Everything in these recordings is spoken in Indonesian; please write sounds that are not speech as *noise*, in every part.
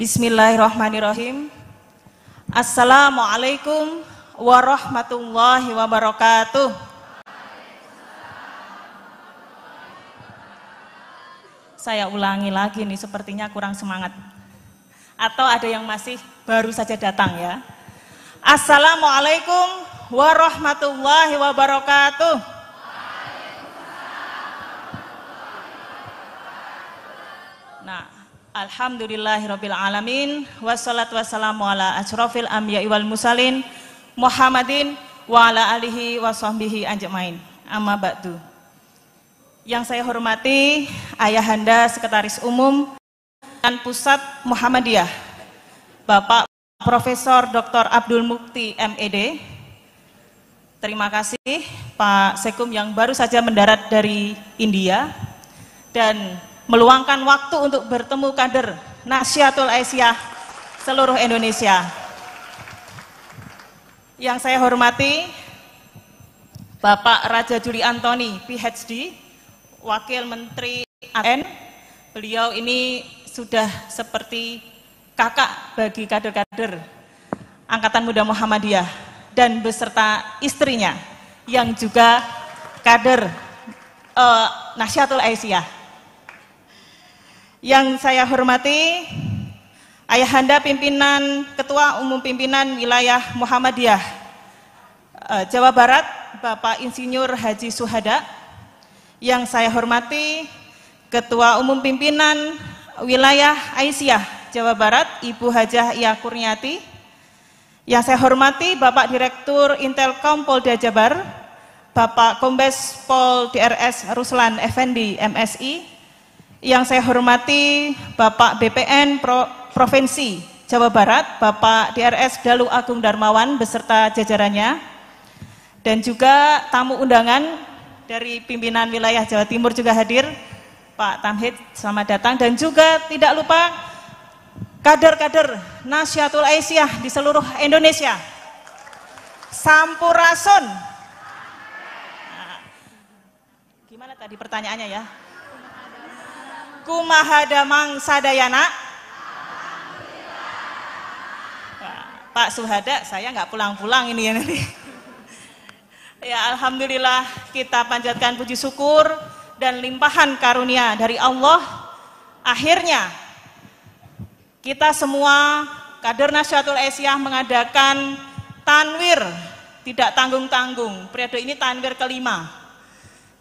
Bismillahirrahmanirrahim. Assalamualaikum warahmatullahi wabarakatuh. Saya ulangi lagi nih, sepertinya kurang semangat. Atau ada yang masih baru saja datang ya. Assalamualaikum warahmatullahi wabarakatuh. Nah, Alhamdulillahirrabbilalamin wassalatu wassalamu ala asrofil amya wal musalin Muhammadin wa ala alihi wa sahbihi ajmain. Amma ba'du. Yang saya hormati Ayahanda Sekretaris Umum dan Pusat Muhammadiyah Bapak Profesor Dr. Abdul Mukti MED. Terima kasih Pak Sekum yang baru saja mendarat dari India dan meluangkan waktu untuk bertemu kader Nasyatul Aisyah seluruh Indonesia. Yang saya hormati Bapak Raja Juli Antoni, PhD, Wakil Menteri AN. Beliau ini sudah seperti kakak bagi kader-kader Angkatan Muda Muhammadiyah dan beserta istrinya yang juga kader uh, eh, Nasyatul Aisyah. Yang saya hormati, Ayahanda pimpinan Ketua Umum Pimpinan Wilayah Muhammadiyah eh, Jawa Barat, Bapak Insinyur Haji Suhada. Yang saya hormati, Ketua Umum Pimpinan Wilayah Aisyah Jawa Barat, Ibu Hajah Ia Kurniati. Yang saya hormati Bapak Direktur Intelkom Polda Jabar, Bapak Kombes Pol DRS Ruslan Effendi MSI, yang saya hormati Bapak BPN Pro Provinsi Jawa Barat, Bapak DRS Dalu Agung Darmawan beserta jajarannya, dan juga tamu undangan dari pimpinan wilayah Jawa Timur juga hadir, Pak Tamhid, selamat datang, dan juga tidak lupa kader-kader Nasyatul Aisyah di seluruh Indonesia, Sampurasun. Nah, gimana tadi pertanyaannya ya? kumaha damang sadayana Pak Suhada saya nggak pulang-pulang ini ya nanti *laughs* ya Alhamdulillah kita panjatkan puji syukur dan limpahan karunia dari Allah akhirnya kita semua kader Nasyatul Esyah mengadakan tanwir tidak tanggung-tanggung periode ini tanwir kelima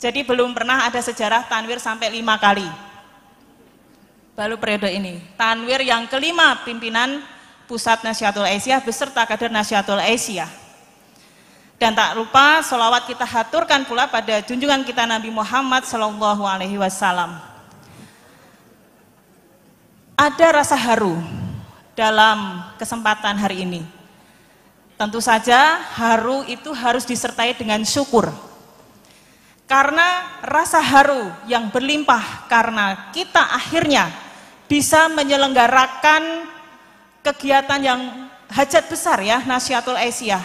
jadi belum pernah ada sejarah tanwir sampai lima kali baru periode ini. Tanwir yang kelima pimpinan Pusat Nasyatul Aisyah beserta kader Nasyatul Aisyah. Dan tak lupa solawat kita haturkan pula pada junjungan kita Nabi Muhammad Sallallahu Alaihi Wasallam. Ada rasa haru dalam kesempatan hari ini. Tentu saja haru itu harus disertai dengan syukur. Karena rasa haru yang berlimpah karena kita akhirnya bisa menyelenggarakan kegiatan yang hajat besar ya Nasiatul Aisyah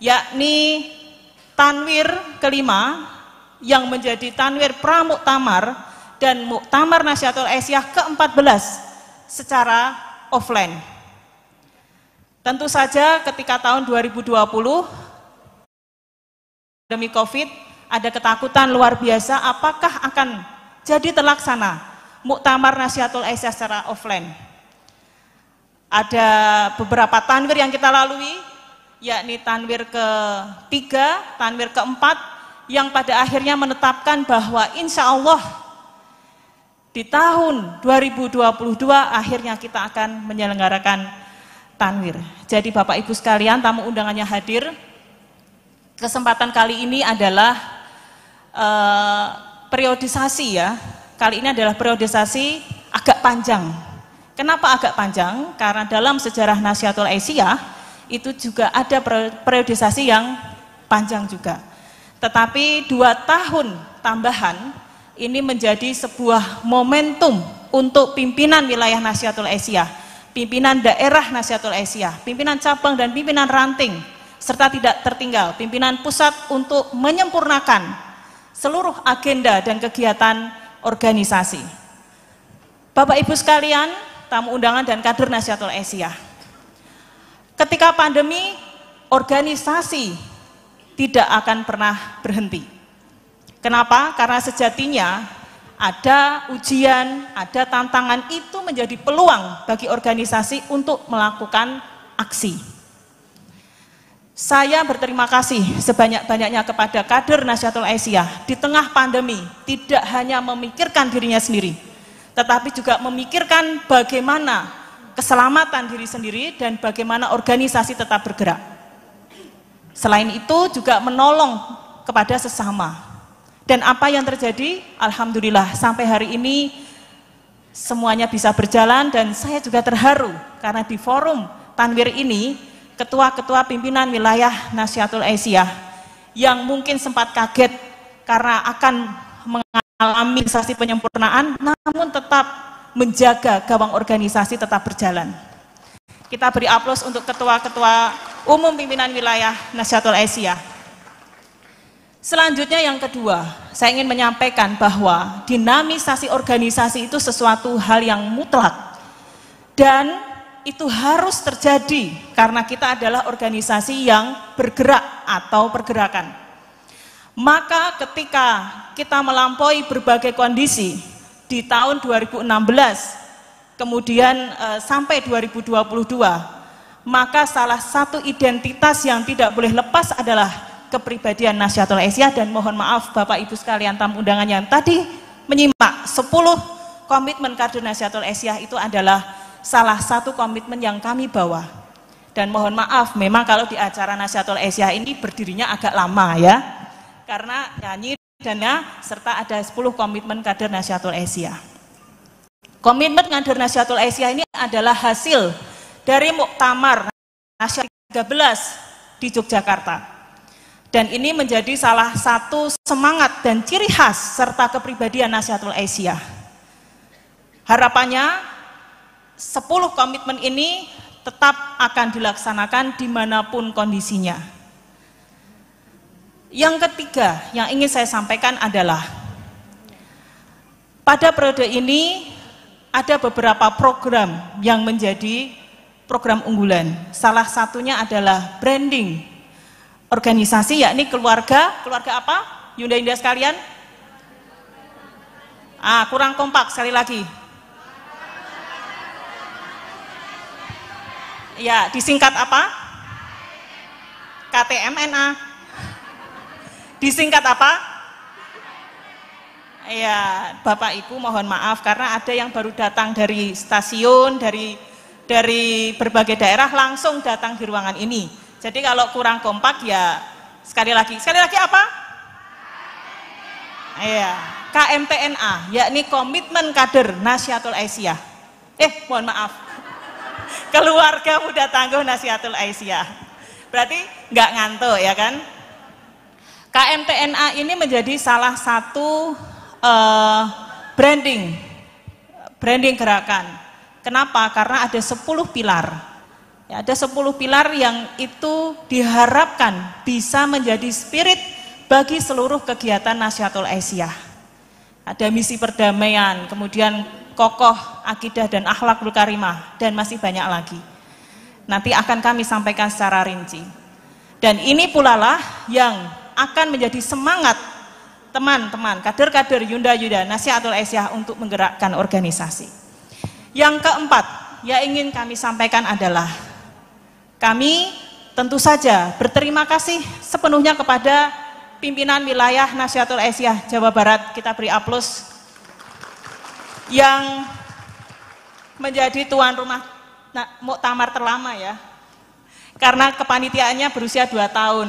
yakni tanwir kelima yang menjadi tanwir pramuktamar dan muktamar Nasiatul Aisyah ke-14 secara offline. Tentu saja ketika tahun 2020 demi Covid ada ketakutan luar biasa apakah akan jadi terlaksana Muktamar Nasihatul Aisyah secara offline. Ada beberapa tanwir yang kita lalui, yakni tanwir ke-3, tanwir ke-4, yang pada akhirnya menetapkan bahwa insya Allah di tahun 2022 akhirnya kita akan menyelenggarakan tanwir. Jadi Bapak Ibu sekalian tamu undangannya hadir, kesempatan kali ini adalah uh, periodisasi ya, kali ini adalah periodisasi agak panjang. Kenapa agak panjang? Karena dalam sejarah Nasiatul Asia itu juga ada periodisasi yang panjang juga. Tetapi dua tahun tambahan ini menjadi sebuah momentum untuk pimpinan wilayah Nasiatul Asia, pimpinan daerah Nasiatul Asia, pimpinan cabang dan pimpinan ranting, serta tidak tertinggal pimpinan pusat untuk menyempurnakan seluruh agenda dan kegiatan organisasi. Bapak Ibu sekalian, tamu undangan dan kader Nasyatul Asia. Ketika pandemi, organisasi tidak akan pernah berhenti. Kenapa? Karena sejatinya ada ujian, ada tantangan itu menjadi peluang bagi organisasi untuk melakukan aksi. Saya berterima kasih sebanyak-banyaknya kepada kader Nasyatul Aisyah di tengah pandemi tidak hanya memikirkan dirinya sendiri, tetapi juga memikirkan bagaimana keselamatan diri sendiri dan bagaimana organisasi tetap bergerak. Selain itu juga menolong kepada sesama. Dan apa yang terjadi? Alhamdulillah sampai hari ini semuanya bisa berjalan dan saya juga terharu karena di forum Tanwir ini ketua-ketua pimpinan wilayah Nasihatul Aisyah yang mungkin sempat kaget karena akan mengalami sasi penyempurnaan namun tetap menjaga gawang organisasi tetap berjalan. Kita beri aplaus untuk ketua-ketua umum pimpinan wilayah Nasihatul Aisyah. Selanjutnya yang kedua, saya ingin menyampaikan bahwa dinamisasi organisasi itu sesuatu hal yang mutlak dan itu harus terjadi karena kita adalah organisasi yang bergerak atau pergerakan. Maka ketika kita melampaui berbagai kondisi di tahun 2016 kemudian e, sampai 2022 maka salah satu identitas yang tidak boleh lepas adalah kepribadian Nasyatul Asia dan mohon maaf Bapak Ibu sekalian tamu undangan yang tadi menyimak 10 komitmen kader Nasyatul Asia itu adalah salah satu komitmen yang kami bawa. Dan mohon maaf, memang kalau di acara Nasihatul Asia ini berdirinya agak lama ya, karena nyanyi dan ya, serta ada 10 komitmen kader Nasihatul Asia. Komitmen kader Nasihatul Asia ini adalah hasil dari Muktamar Nasihat 13 di Yogyakarta dan ini menjadi salah satu semangat dan ciri khas serta kepribadian Nasihatul Asia. Harapannya 10 komitmen ini tetap akan dilaksanakan dimanapun kondisinya. Yang ketiga yang ingin saya sampaikan adalah pada periode ini ada beberapa program yang menjadi program unggulan. Salah satunya adalah branding organisasi yakni keluarga, keluarga apa? Yunda-yunda sekalian? Ah, kurang kompak sekali lagi. Ya, disingkat apa? KTMNA. Disingkat apa? Ya, Bapak Ibu mohon maaf karena ada yang baru datang dari stasiun, dari dari berbagai daerah langsung datang di ruangan ini. Jadi kalau kurang kompak ya sekali lagi, sekali lagi apa? Iya, KMPNA, yakni komitmen kader nasional Asia. Eh, mohon maaf, keluarga muda tangguh nasihatul Aisyah. Berarti nggak ngantuk ya kan? KMTNA ini menjadi salah satu uh, branding, branding gerakan. Kenapa? Karena ada 10 pilar. Ya, ada 10 pilar yang itu diharapkan bisa menjadi spirit bagi seluruh kegiatan Nasihatul Aisyah ada misi perdamaian, kemudian kokoh akidah dan akhlakul karimah, dan masih banyak lagi. Nanti akan kami sampaikan secara rinci. Dan ini pula lah yang akan menjadi semangat teman-teman, kader-kader Yunda-Yunda Nasihatul Aisyah untuk menggerakkan organisasi. Yang keempat, yang ingin kami sampaikan adalah kami tentu saja berterima kasih sepenuhnya kepada pimpinan wilayah Nasiatul Asia Jawa Barat kita beri aplaus yang menjadi tuan rumah nah, muktamar terlama ya karena kepanitiaannya berusia 2 tahun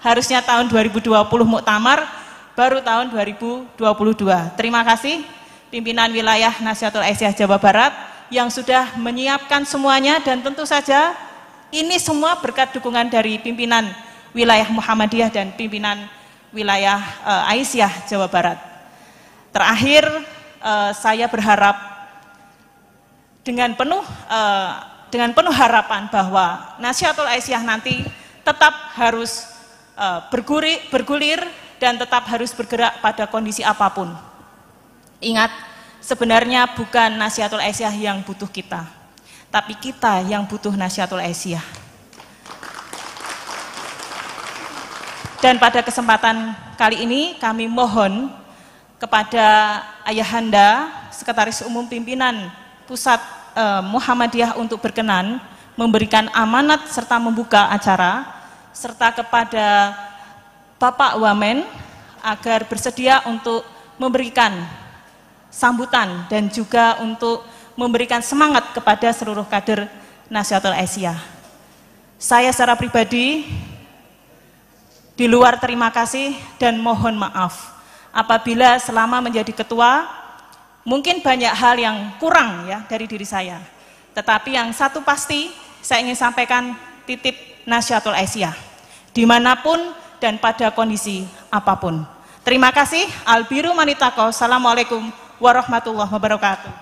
harusnya tahun 2020 muktamar baru tahun 2022 terima kasih pimpinan wilayah Nasiatul Asia Jawa Barat yang sudah menyiapkan semuanya dan tentu saja ini semua berkat dukungan dari pimpinan wilayah Muhammadiyah dan pimpinan wilayah uh, Aisyah, Jawa Barat. Terakhir, uh, saya berharap dengan penuh uh, dengan penuh harapan bahwa Nasyatul Aisyah nanti tetap harus uh, bergulir, bergulir dan tetap harus bergerak pada kondisi apapun. Ingat, sebenarnya bukan Nasyatul Aisyah yang butuh kita, tapi kita yang butuh Nasyatul Aisyah. Dan pada kesempatan kali ini kami mohon kepada Ayahanda, Sekretaris Umum Pimpinan Pusat eh, Muhammadiyah untuk berkenan memberikan amanat serta membuka acara, serta kepada Bapak Wamen agar bersedia untuk memberikan sambutan dan juga untuk memberikan semangat kepada seluruh kader Nasional Asia. Saya secara pribadi di luar terima kasih dan mohon maaf. Apabila selama menjadi ketua, mungkin banyak hal yang kurang ya dari diri saya. Tetapi yang satu pasti, saya ingin sampaikan titip Nasyatul asia Dimanapun dan pada kondisi apapun. Terima kasih. Albiru Manitako Assalamualaikum warahmatullahi wabarakatuh.